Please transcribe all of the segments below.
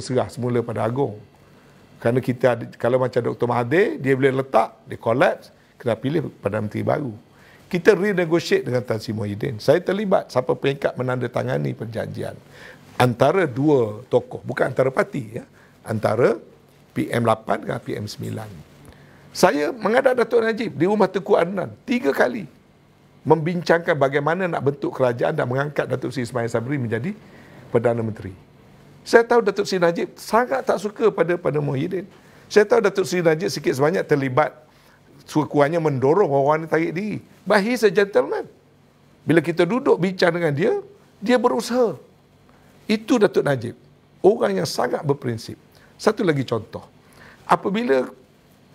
berserah semula pada agung. Kerana kita ada, kalau macam Dr. Mahathir, dia boleh letak, dia collapse, kena pilih Perdana Menteri baru. Kita renegotiate dengan Tan Sri Muhyiddin. Saya terlibat siapa peringkat menandatangani perjanjian. Antara dua tokoh, bukan antara parti. Ya. Antara PM8 dengan PM9. Saya mengadap Datuk Najib di rumah Teguh Adnan tiga kali membincangkan bagaimana nak bentuk kerajaan dan mengangkat Datuk Seri Ismail Sabri menjadi Perdana Menteri. Saya tahu Datuk Seri Najib sangat tak suka pada pada Muhyiddin. Saya tahu Datuk Seri Najib sikit sebanyak terlibat sekuannya mendorong orang ni tarik diri. But he's gentleman. Bila kita duduk bincang dengan dia, dia berusaha. Itu Datuk Najib. Orang yang sangat berprinsip. Satu lagi contoh. Apabila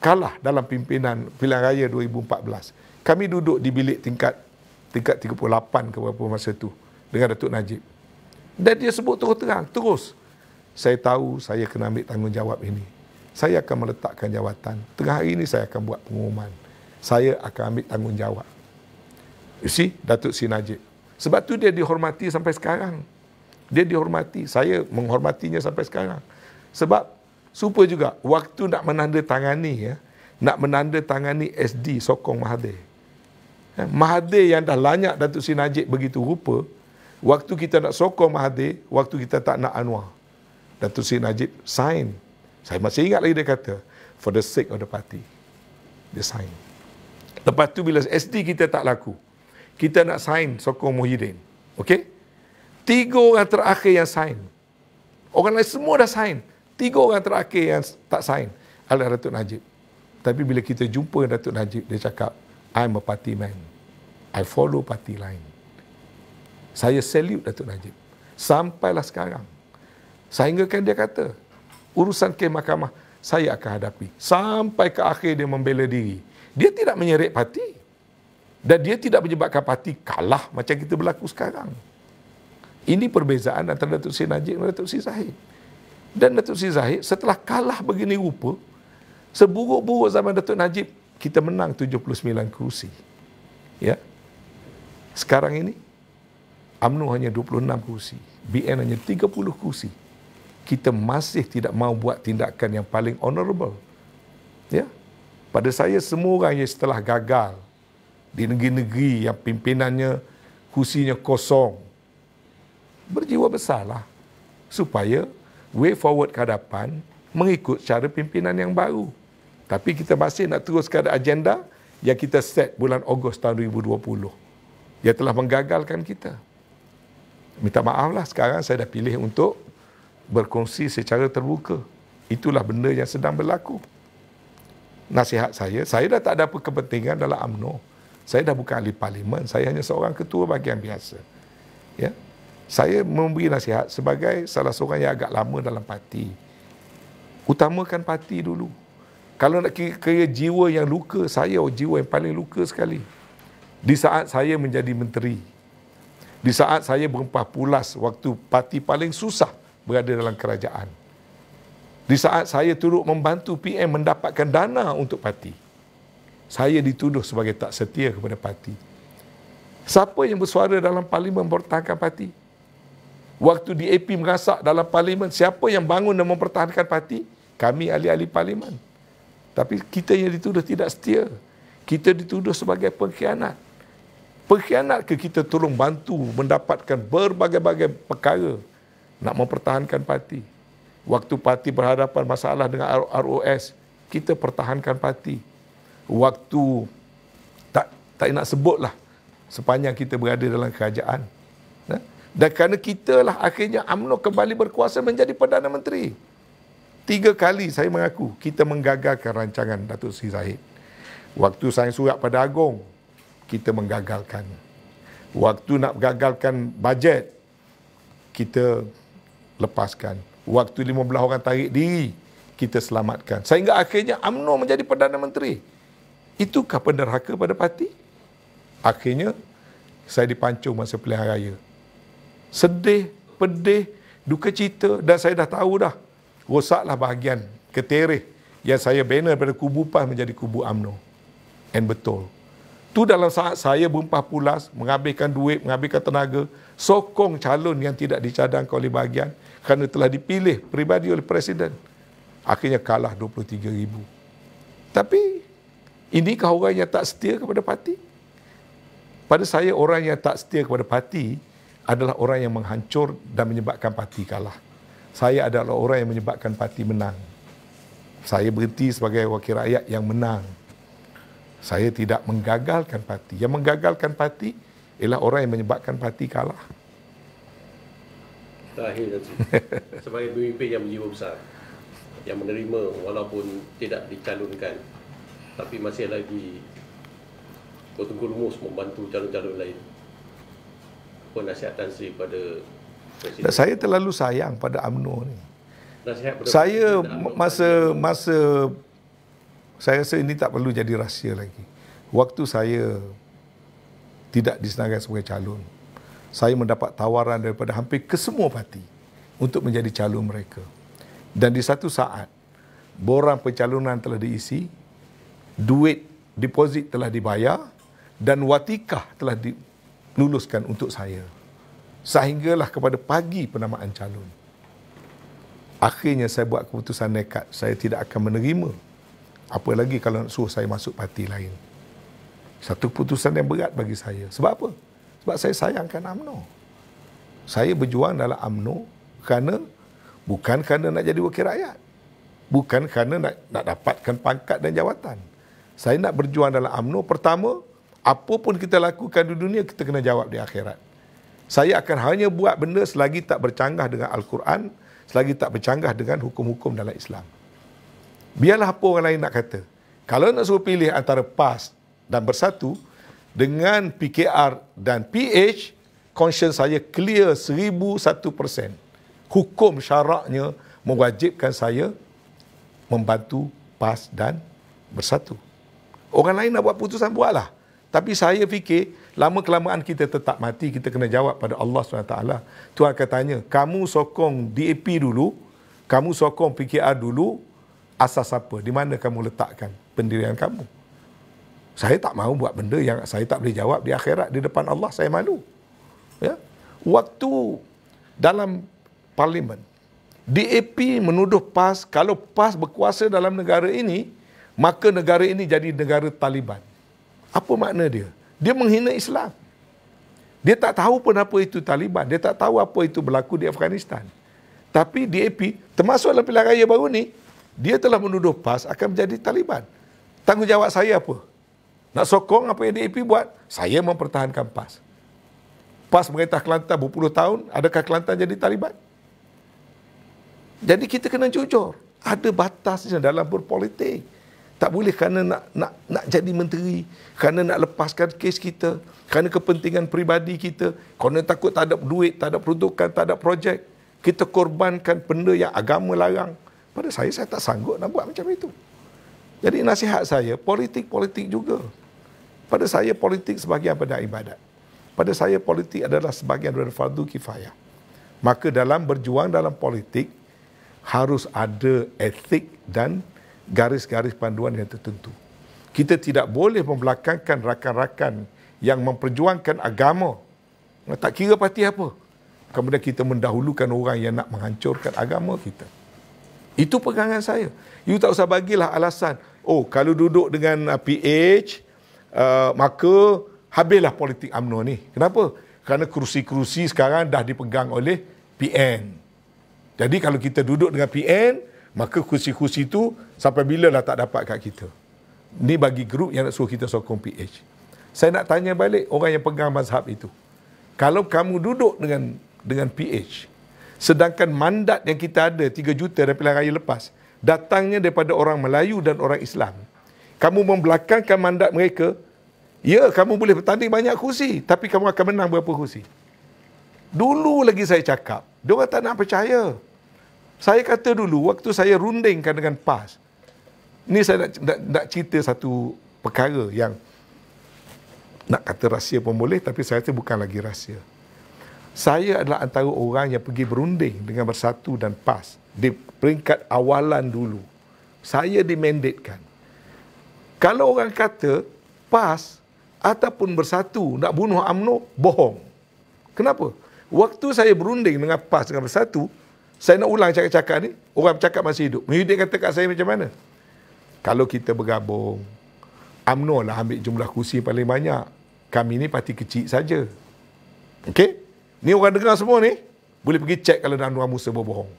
kalah dalam pimpinan pilihan raya 2014, kami duduk di bilik tingkat tingkat 38 ke berapa masa tu dengan Datuk Najib. Dan dia sebut terus terang, terus saya tahu saya kena ambil tanggungjawab ini. Saya akan meletakkan jawatan. Tengah hari ini saya akan buat pengumuman. Saya akan ambil tanggungjawab. You see, Datuk Sri Najib. Sebab tu dia dihormati sampai sekarang. Dia dihormati. Saya menghormatinya sampai sekarang. Sebab Supa juga waktu nak menandatangani ya, nak menandatangani SD sokong Mahathir. Ya, Mahathir yang dah lanyak Datuk Sri Najib begitu rupa, waktu kita nak sokong Mahathir, waktu kita tak nak Anwar. Datuk Seri Najib sign. Saya masih ingat lagi dia kata, for the sake of the party. Dia sign. Lepas tu bila SD kita tak laku, kita nak sign sokong Muhyiddin. Okay? Tiga orang terakhir yang sign. Orang lain semua dah sign. Tiga orang terakhir yang tak sign. Adalah Datuk Najib. Tapi bila kita jumpa Datuk Najib, dia cakap, I'm a party man. I follow party line. Saya salute Datuk Najib. Sampailah sekarang. Sehingga kan dia kata, urusan ke mahkamah saya akan hadapi. Sampai ke akhir dia membela diri. Dia tidak menyeret parti. Dan dia tidak menyebabkan parti kalah macam kita berlaku sekarang. Ini perbezaan antara Datuk Seri Najib dan Datuk Seri Zahid. Dan Datuk Seri Zahid setelah kalah begini rupa, seburuk-buruk zaman Datuk Najib, kita menang 79 kerusi. Ya. Sekarang ini, UMNO hanya 26 kerusi. BN hanya 30 kerusi kita masih tidak mahu buat tindakan yang paling honorable. Ya. Pada saya semua orang yang setelah gagal di negeri-negeri yang pimpinannya kursinya kosong berjiwa besarlah supaya way forward ke hadapan mengikut cara pimpinan yang baru. Tapi kita masih nak teruskan agenda yang kita set bulan Ogos tahun 2020. Dia telah menggagalkan kita. Minta maaflah sekarang saya dah pilih untuk berkongsi secara terbuka. Itulah benda yang sedang berlaku. Nasihat saya, saya dah tak ada apa kepentingan dalam UMNO. Saya dah bukan ahli parlimen, saya hanya seorang ketua bahagian biasa. Ya. Saya memberi nasihat sebagai salah seorang yang agak lama dalam parti. Utamakan parti dulu. Kalau nak kira, kira jiwa yang luka, saya oh, jiwa yang paling luka sekali. Di saat saya menjadi menteri. Di saat saya berempah pulas waktu parti paling susah berada dalam kerajaan. Di saat saya turut membantu PM mendapatkan dana untuk parti, saya dituduh sebagai tak setia kepada parti. Siapa yang bersuara dalam parlimen mempertahankan parti? Waktu DAP merasak dalam parlimen, siapa yang bangun dan mempertahankan parti? Kami ahli-ahli parlimen. Tapi kita yang dituduh tidak setia. Kita dituduh sebagai pengkhianat. Pengkhianat ke kita tolong bantu mendapatkan berbagai-bagai perkara nak mempertahankan parti. Waktu parti berhadapan masalah dengan ROS, kita pertahankan parti. Waktu tak tak nak sebutlah sepanjang kita berada dalam kerajaan. Dan kerana kita lah akhirnya amno kembali berkuasa menjadi Perdana Menteri. Tiga kali saya mengaku kita menggagalkan rancangan Datuk Seri Zahid. Waktu saya surat pada Agong, kita menggagalkan. Waktu nak gagalkan bajet, kita lepaskan. Waktu 15 orang tarik diri, kita selamatkan. Sehingga akhirnya UMNO menjadi Perdana Menteri. Itukah penderhaka pada parti? Akhirnya, saya dipancung masa pilihan raya. Sedih, pedih, duka cita dan saya dah tahu dah. Rosaklah bahagian ketereh. yang saya bina daripada kubu PAS menjadi kubu UMNO. And betul. Tu dalam saat saya berumpah pulas, menghabiskan duit, menghabiskan tenaga, sokong calon yang tidak dicadangkan oleh bahagian, kerana telah dipilih peribadi oleh presiden. Akhirnya kalah 23 ribu. Tapi inikah orang yang tak setia kepada parti? Pada saya orang yang tak setia kepada parti adalah orang yang menghancur dan menyebabkan parti kalah. Saya adalah orang yang menyebabkan parti menang. Saya berhenti sebagai wakil rakyat yang menang. Saya tidak menggagalkan parti. Yang menggagalkan parti ialah orang yang menyebabkan parti kalah terakhir sebagai pemimpin yang berjiwa besar yang menerima walaupun tidak dicalonkan tapi masih lagi Kutung Kulumus membantu calon-calon lain apa nasihatan saya kepada Presiden? saya terlalu sayang pada UMNO ni saya masa masa saya rasa ini tak perlu jadi rahsia lagi waktu saya tidak disenangkan sebagai calon saya mendapat tawaran daripada hampir kesemua parti untuk menjadi calon mereka. Dan di satu saat, borang pencalonan telah diisi, duit deposit telah dibayar dan watikah telah diluluskan untuk saya. Sehinggalah kepada pagi penamaan calon. Akhirnya saya buat keputusan nekat, saya tidak akan menerima. Apalagi kalau nak suruh saya masuk parti lain. Satu keputusan yang berat bagi saya. Sebab apa? Sebab saya sayangkan UMNO. Saya berjuang dalam UMNO kerana bukan kerana nak jadi wakil rakyat. Bukan kerana nak, nak dapatkan pangkat dan jawatan. Saya nak berjuang dalam UMNO. Pertama, apa pun kita lakukan di dunia, kita kena jawab di akhirat. Saya akan hanya buat benda selagi tak bercanggah dengan Al-Quran, selagi tak bercanggah dengan hukum-hukum dalam Islam. Biarlah apa orang lain nak kata. Kalau nak suruh pilih antara PAS dan bersatu, dengan PKR dan PH, conscience saya clear seribu satu persen. Hukum syaraknya mewajibkan saya membantu PAS dan bersatu. Orang lain nak buat putusan, buatlah. Tapi saya fikir, lama kelamaan kita tetap mati, kita kena jawab pada Allah SWT. Tuhan akan tanya, kamu sokong DAP dulu, kamu sokong PKR dulu, asas apa? Di mana kamu letakkan pendirian kamu? saya tak mau buat benda yang saya tak boleh jawab di akhirat di depan Allah saya malu ya waktu dalam parlimen DAP menuduh PAS kalau PAS berkuasa dalam negara ini maka negara ini jadi negara Taliban apa makna dia dia menghina Islam dia tak tahu pun apa itu Taliban dia tak tahu apa itu berlaku di Afghanistan tapi DAP termasuk dalam pilihan raya baru ni dia telah menuduh PAS akan menjadi Taliban tanggungjawab saya apa nak sokong apa yang DAP buat? Saya mempertahankan PAS. PAS merintah Kelantan berpuluh tahun, adakah Kelantan jadi Taliban? Jadi kita kena jujur. Ada batasnya dalam berpolitik. Tak boleh kerana nak, nak, nak jadi menteri, kerana nak lepaskan kes kita, kerana kepentingan peribadi kita, kerana takut tak ada duit, tak ada peruntukan, tak ada projek. Kita korbankan benda yang agama larang. Pada saya, saya tak sanggup nak buat macam itu. Jadi nasihat saya, politik-politik juga. Pada saya politik sebagai apa dah ibadat. Pada saya politik adalah sebagai daripada fardu kifayah. Maka dalam berjuang dalam politik harus ada etik dan garis-garis panduan yang tertentu. Kita tidak boleh membelakangkan rakan-rakan yang memperjuangkan agama. Tak kira parti apa. Kemudian kita mendahulukan orang yang nak menghancurkan agama kita. Itu pegangan saya. You tak usah bagilah alasan. Oh, kalau duduk dengan PH, ah, Eh, maka habislah politik UMNO ni. Kenapa? Kerana kerusi-kerusi sekarang dah dipegang oleh PN. Jadi kalau kita duduk dengan PN, maka kerusi-kerusi itu sampai bila lah tak dapat kat kita. Ni bagi grup yang nak suruh kita sokong PH. Saya nak tanya balik orang yang pegang mazhab itu. Kalau kamu duduk dengan dengan PH, sedangkan mandat yang kita ada 3 juta dari pilihan raya lepas, datangnya daripada orang Melayu dan orang Islam kamu membelakangkan mandat mereka, ya kamu boleh bertanding banyak kursi, tapi kamu akan menang berapa kursi. Dulu lagi saya cakap, mereka tak nak percaya. Saya kata dulu, waktu saya rundingkan dengan PAS, ni saya nak, nak, nak cerita satu perkara yang nak kata rahsia pun boleh, tapi saya rasa bukan lagi rahsia. Saya adalah antara orang yang pergi berunding dengan bersatu dan PAS di peringkat awalan dulu. Saya dimandatkan. Kalau orang kata PAS ataupun bersatu nak bunuh UMNO, bohong. Kenapa? Waktu saya berunding dengan PAS dengan bersatu, saya nak ulang cakap-cakap ni, orang cakap masih hidup. Muhyiddin kata kat saya macam mana? Kalau kita bergabung, UMNO lah ambil jumlah kursi paling banyak. Kami ni parti kecil saja. Okey? Ni orang dengar semua ni, boleh pergi cek kalau dalam Musa berbohong.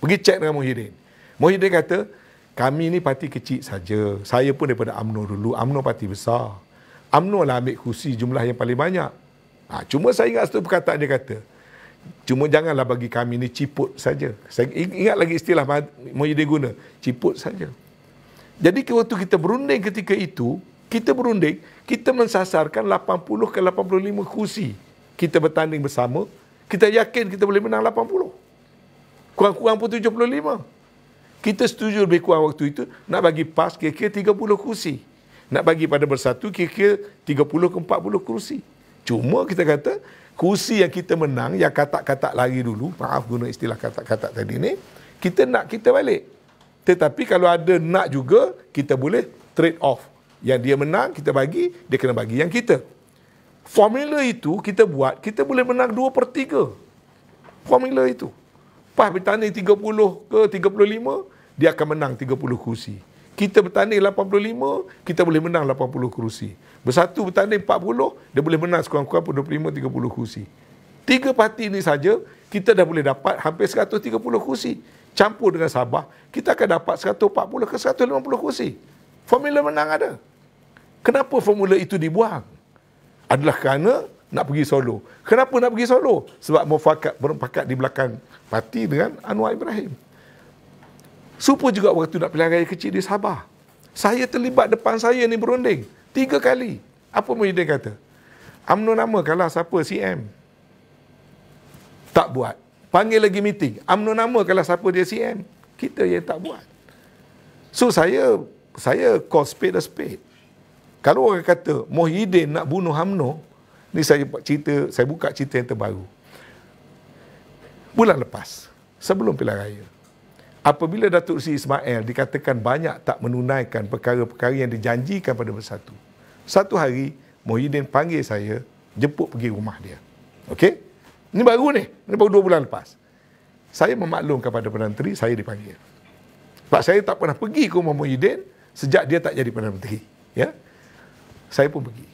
Pergi cek dengan Muhyiddin. Muhyiddin kata, kami ni parti kecil saja. Saya pun daripada AMNO dulu. AMNO parti besar. AMNO lah ambil kursi jumlah yang paling banyak. Ha, cuma saya ingat satu perkataan dia kata. Cuma janganlah bagi kami ni ciput saja. Saya ingat lagi istilah Mohyuddin guna. Ciput saja. Jadi waktu kita berunding ketika itu, kita berunding, kita mensasarkan 80 ke 85 kursi. Kita bertanding bersama, kita yakin kita boleh menang 80. Kurang-kurang pun 75 kita setuju lebih kurang waktu itu nak bagi PAS kira-kira 30 kursi. Nak bagi pada bersatu kira-kira 30 ke 40 kursi. Cuma kita kata kursi yang kita menang yang kata-kata lari dulu, maaf guna istilah kata-kata tadi ni, kita nak kita balik. Tetapi kalau ada nak juga, kita boleh trade off. Yang dia menang, kita bagi, dia kena bagi yang kita. Formula itu kita buat, kita boleh menang 2 per 3. Formula itu lepas bertani 30 ke 35, dia akan menang 30 kerusi. Kita bertani 85, kita boleh menang 80 kerusi. Bersatu bertani 40, dia boleh menang sekurang-kurang 25, 30 kerusi. Tiga parti ini saja, kita dah boleh dapat hampir 130 kerusi. Campur dengan Sabah, kita akan dapat 140 ke 150 kerusi. Formula menang ada. Kenapa formula itu dibuang? Adalah kerana nak pergi solo. Kenapa nak pergi solo? Sebab mufakat berempakat di belakang parti dengan Anwar Ibrahim. Supo juga waktu nak pilihan raya kecil di Sabah. Saya terlibat depan saya ni berunding. Tiga kali. Apa Muhyiddin kata? UMNO nama kalah siapa? CM. Tak buat. Panggil lagi meeting. UMNO nama kalah siapa dia CM. Kita yang tak buat. So saya saya call spade a spade. Kalau orang kata Muhyiddin nak bunuh UMNO, ini saya buat cerita, saya buka cerita yang terbaru. Bulan lepas, sebelum pilihan raya, apabila Datuk Seri Ismail dikatakan banyak tak menunaikan perkara-perkara yang dijanjikan pada bersatu, satu hari, Mohidin panggil saya, jemput pergi rumah dia. Okey? Ini baru ni, ini baru dua bulan lepas. Saya memaklumkan kepada Perdana Menteri, saya dipanggil. Sebab saya tak pernah pergi ke rumah Mohidin sejak dia tak jadi Perdana Menteri. Ya? Saya pun pergi.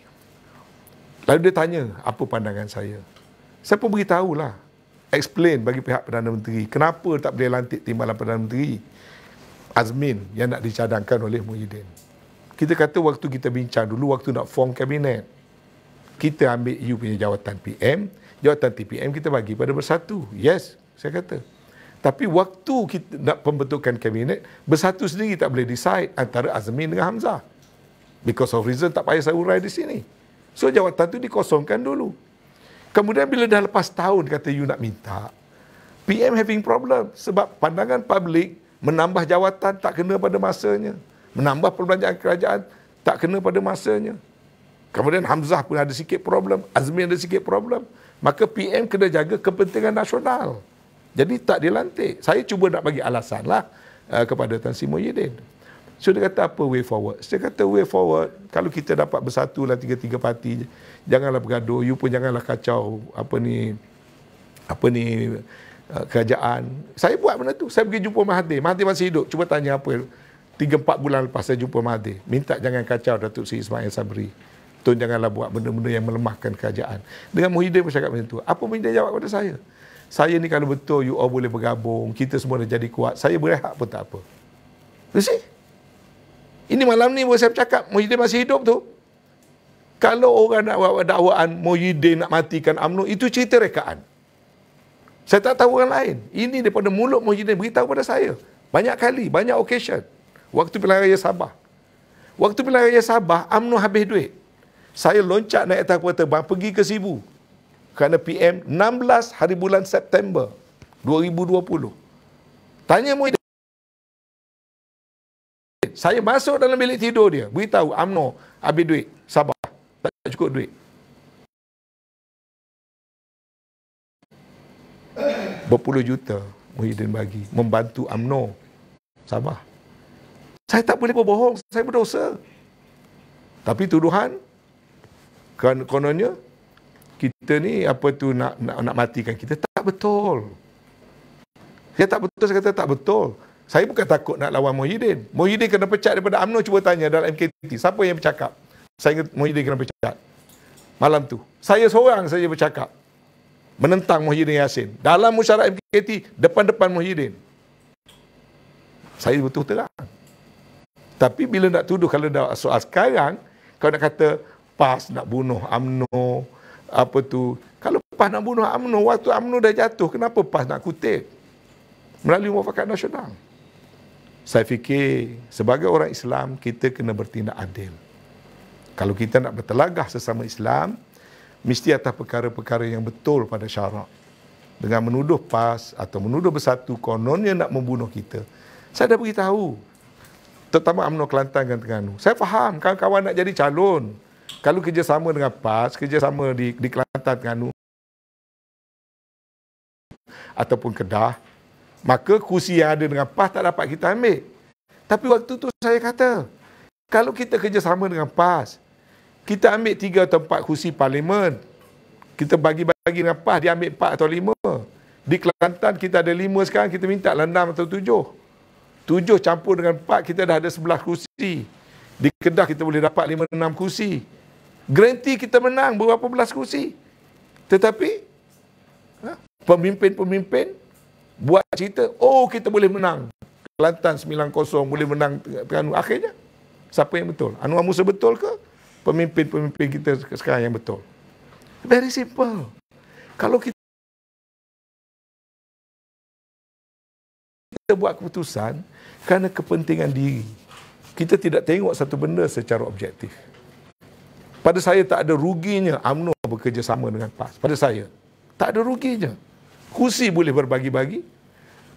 Lalu dia tanya, apa pandangan saya? Saya pun beritahu lah, Explain bagi pihak Perdana Menteri, kenapa tak boleh lantik timbalan Perdana Menteri Azmin yang nak dicadangkan oleh Muhyiddin. Kita kata waktu kita bincang dulu, waktu nak form kabinet, kita ambil you punya jawatan PM, jawatan TPM kita bagi pada bersatu. Yes, saya kata. Tapi waktu kita nak pembentukan kabinet, bersatu sendiri tak boleh decide antara Azmin dengan Hamzah. Because of reason tak payah saya urai di sini. So jawatan tu dikosongkan dulu. Kemudian bila dah lepas tahun kata you nak minta, PM having problem sebab pandangan publik menambah jawatan tak kena pada masanya. Menambah perbelanjaan kerajaan tak kena pada masanya. Kemudian Hamzah pun ada sikit problem, Azmi ada sikit problem. Maka PM kena jaga kepentingan nasional. Jadi tak dilantik. Saya cuba nak bagi alasan lah uh, kepada Tan Sri Muhyiddin. So dia kata apa way forward? Saya kata way forward, kalau kita dapat bersatu lah tiga-tiga parti, janganlah bergaduh, you pun janganlah kacau apa ni apa ni uh, kerajaan. Saya buat benda tu. Saya pergi jumpa Mahathir. Mahathir masih hidup. Cuba tanya apa. Tiga, empat bulan lepas saya jumpa Mahathir. Minta jangan kacau Datuk Seri Ismail Sabri. Tuan janganlah buat benda-benda yang melemahkan kerajaan. Dengan Muhyiddin pun cakap macam tu. Apa benda jawab kepada saya? Saya ni kalau betul you all boleh bergabung, kita semua dah jadi kuat, saya berehat pun tak apa. You see? Ini malam ni saya cakap, Muhyiddin masih hidup tu. Kalau orang nak buat dakwaan, Muhyiddin nak matikan UMNO, itu cerita rekaan. Saya tak tahu orang lain. Ini daripada mulut Muhyiddin beritahu pada saya. Banyak kali, banyak occasion. Waktu pilihan raya Sabah. Waktu pilihan raya Sabah, UMNO habis duit. Saya loncat naik atas kuota bang, pergi ke Sibu. Kerana PM 16 hari bulan September 2020. Tanya Muhyiddin saya masuk dalam bilik tidur dia. Beritahu, UMNO, habis duit. Sabar. Tak cukup duit. Berpuluh juta Muhyiddin bagi membantu UMNO. Sabar. Saya tak boleh berbohong. Saya berdosa. Tapi tuduhan, kan kononnya, kita ni apa tu nak, nak, nak matikan kita. Tak betul. Dia tak betul, saya kata tak betul. Saya bukan takut nak lawan Muhyiddin. Muhyiddin kena pecat daripada UMNO cuba tanya dalam MKT. Siapa yang bercakap? Saya ingat Muhyiddin kena pecat. Malam tu. Saya seorang saja bercakap. Menentang Muhyiddin Yassin. Dalam musyarat MKT, depan-depan Muhyiddin. Saya betul terang. Tapi bila nak tuduh kalau dah soal sekarang, kalau nak kata PAS nak bunuh UMNO, apa tu. Kalau PAS nak bunuh UMNO, waktu UMNO dah jatuh, kenapa PAS nak kutip? Melalui Wafakat Nasional saya fikir sebagai orang Islam kita kena bertindak adil. Kalau kita nak bertelagah sesama Islam, mesti atas perkara-perkara yang betul pada syarak. Dengan menuduh PAS atau menuduh bersatu kononnya nak membunuh kita. Saya dah beritahu. Terutama UMNO Kelantan dan Terengganu. Saya faham kawan-kawan nak jadi calon. Kalau kerjasama dengan PAS, kerjasama di, di Kelantan Terengganu ataupun Kedah, Maka kursi yang ada dengan PAS tak dapat kita ambil. Tapi waktu tu saya kata, kalau kita kerjasama dengan PAS, kita ambil tiga atau empat kursi parlimen, kita bagi-bagi dengan PAS, dia ambil empat atau lima. Di Kelantan kita ada lima sekarang, kita minta enam atau tujuh. Tujuh campur dengan empat, kita dah ada sebelah kursi. Di Kedah kita boleh dapat lima, enam kursi. Granti kita menang berapa belas kursi. Tetapi, ha, pemimpin-pemimpin ha, buat cerita oh kita boleh menang Kelantan 9-0 boleh menang Terengganu akhirnya siapa yang betul Anwar Musa betul ke pemimpin-pemimpin kita sekarang yang betul very simple kalau kita kita buat keputusan kerana kepentingan diri kita tidak tengok satu benda secara objektif pada saya tak ada ruginya UMNO bekerjasama dengan PAS pada saya tak ada ruginya kursi boleh berbagi-bagi.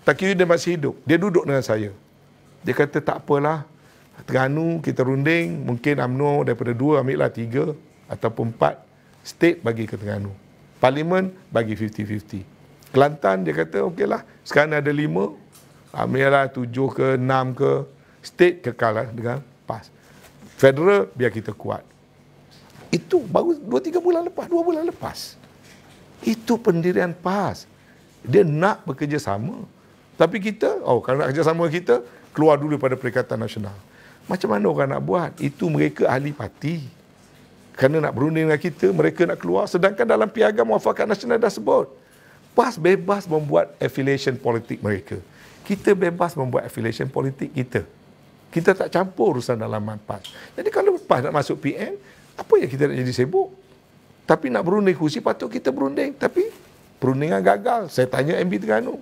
Tak kira dia masih hidup. Dia duduk dengan saya. Dia kata tak apalah. Terganu, kita runding. Mungkin UMNO daripada dua, ambillah tiga ataupun empat. State bagi ke Terganu. Parlimen bagi 50-50. Kelantan dia kata okeylah. Sekarang ada lima. Ambillah tujuh ke enam ke. State kekal lah dengan PAS. Federal biar kita kuat. Itu baru dua tiga bulan lepas. Dua bulan lepas. Itu pendirian PAS dia nak bekerjasama. Tapi kita, oh kalau nak kerjasama kita, keluar dulu pada Perikatan Nasional. Macam mana orang nak buat? Itu mereka ahli parti. Kerana nak berunding dengan kita, mereka nak keluar. Sedangkan dalam piagam muafakat nasional dah sebut. PAS bebas membuat affiliation politik mereka. Kita bebas membuat affiliation politik kita. Kita tak campur urusan dalam PAS. Jadi kalau PAS nak masuk PN, apa yang kita nak jadi sibuk? Tapi nak berunding kursi, patut kita berunding. Tapi perundingan gagal. Saya tanya MB Terengganu.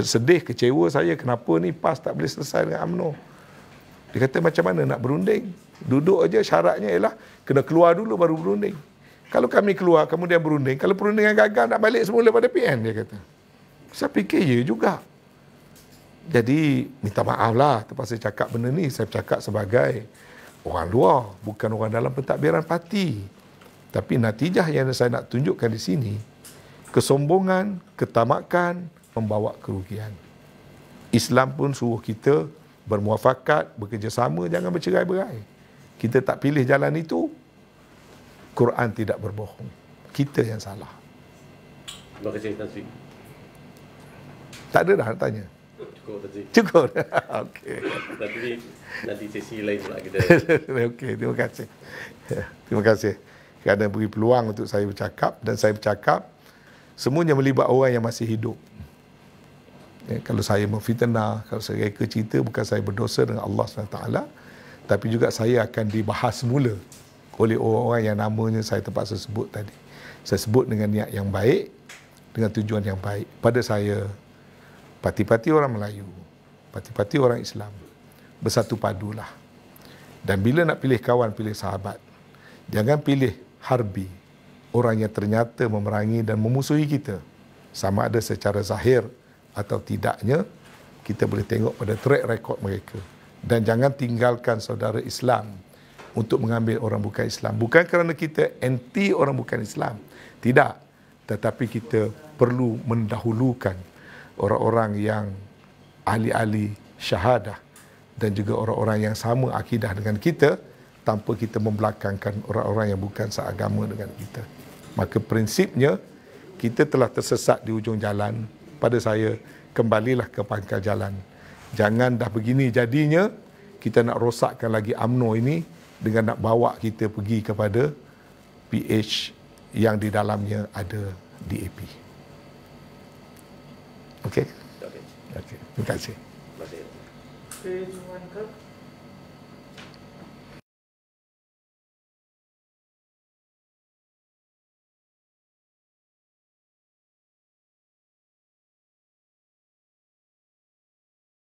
Sedih, kecewa saya kenapa ni PAS tak boleh selesai dengan UMNO. Dia kata macam mana nak berunding? Duduk aja syaratnya ialah kena keluar dulu baru berunding. Kalau kami keluar kemudian berunding, kalau perundingan gagal nak balik semula pada PN dia kata. Saya fikir ya juga. Jadi minta maaf lah terpaksa cakap benda ni. Saya cakap sebagai orang luar, bukan orang dalam pentadbiran parti. Tapi natijah yang saya nak tunjukkan di sini, kesombongan, ketamakan membawa kerugian. Islam pun suruh kita bermuafakat, bekerjasama, jangan bercerai-berai. Kita tak pilih jalan itu, Quran tidak berbohong. Kita yang salah. Terima kasih, Tazwi. Tak ada dah nak tanya? Cukup, Tazwi. Cukup? Okey. Nanti, nanti sesi lain pula kita. Okey, terima kasih. Terima kasih kerana beri peluang untuk saya bercakap dan saya bercakap semuanya melibat orang yang masih hidup ya, kalau saya memfitnah kalau saya reka cerita bukan saya berdosa dengan Allah SWT tapi juga saya akan dibahas semula oleh orang-orang yang namanya saya terpaksa sebut tadi saya sebut dengan niat yang baik dengan tujuan yang baik pada saya parti-parti orang Melayu parti-parti orang Islam bersatu padulah dan bila nak pilih kawan pilih sahabat jangan pilih harbi orang yang ternyata memerangi dan memusuhi kita. Sama ada secara zahir atau tidaknya, kita boleh tengok pada track record mereka. Dan jangan tinggalkan saudara Islam untuk mengambil orang bukan Islam. Bukan kerana kita anti orang bukan Islam. Tidak. Tetapi kita perlu mendahulukan orang-orang yang ahli-ahli syahadah dan juga orang-orang yang sama akidah dengan kita tanpa kita membelakangkan orang-orang yang bukan seagama dengan kita maka prinsipnya kita telah tersesat di ujung jalan pada saya kembalilah ke pangkal jalan jangan dah begini jadinya kita nak rosakkan lagi amno ini dengan nak bawa kita pergi kepada PH yang di dalamnya ada DAP Okay. okey okay. terima kasih terima kasih